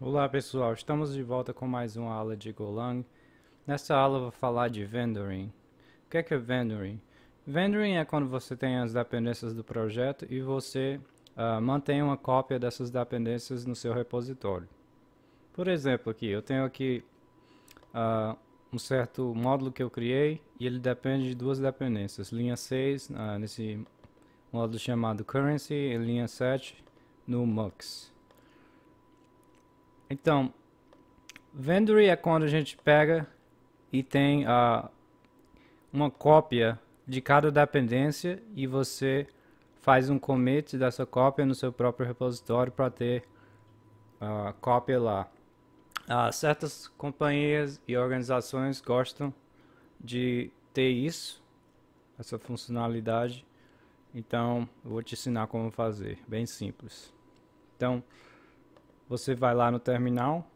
Olá pessoal, estamos de volta com mais uma aula de Golang. Nessa aula vou falar de vendoring. O que é, que é vendoring? Vendoring é quando você tem as dependências do projeto e você uh, mantém uma cópia dessas dependências no seu repositório. Por exemplo, aqui eu tenho aqui uh, um certo módulo que eu criei e ele depende de duas dependências, linha 6 uh, ah, nesse módulo chamado currency e linha 7 no mux. Então, Vendory é quando a gente pega e tem uh, uma cópia de cada dependência e você faz um commit dessa cópia no seu próprio repositório para ter a uh, cópia lá. Uh, certas companhias e organizações gostam de ter isso, essa funcionalidade. Então, eu vou te ensinar como fazer, bem simples. Então, você vai lá no terminal,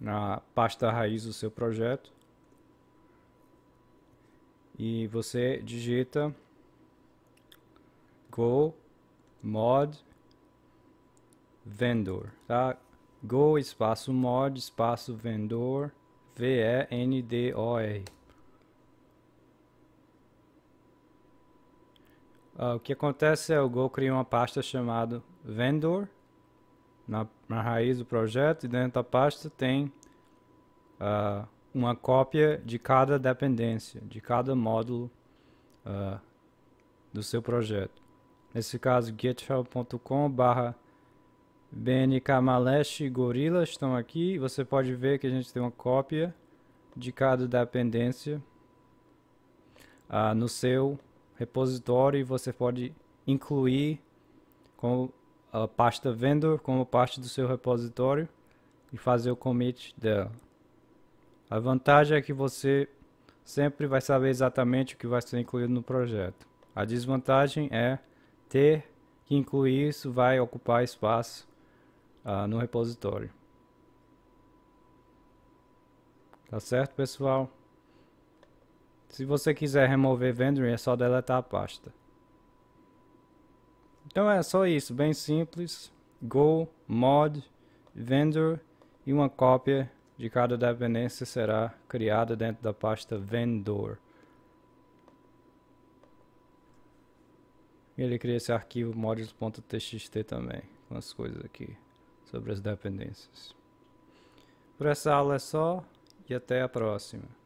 na pasta raiz do seu projeto, e você digita go mod vendor, tá? Go espaço mod espaço vendor V E N D O R. Uh, o que acontece é o Go cria uma pasta chamada vendor na, na raiz do projeto e dentro da pasta tem uh, uma cópia de cada dependência, de cada módulo uh, do seu projeto. Nesse caso, github.com barra bnkamalesh gorila estão aqui. Você pode ver que a gente tem uma cópia de cada dependência uh, no seu repositório e você pode incluir como a pasta vendor como parte do seu repositório e fazer o commit dela. A vantagem é que você sempre vai saber exatamente o que vai ser incluído no projeto. A desvantagem é ter que incluir isso vai ocupar espaço uh, no repositório. Tá certo, pessoal? Se você quiser remover vendor é só deletar a pasta. Então é só isso, bem simples. Go, mod, vendor e uma cópia de cada dependência será criada dentro da pasta vendor. Ele cria esse arquivo mods.txt também, com as coisas aqui sobre as dependências. Por essa aula é só e até a próxima.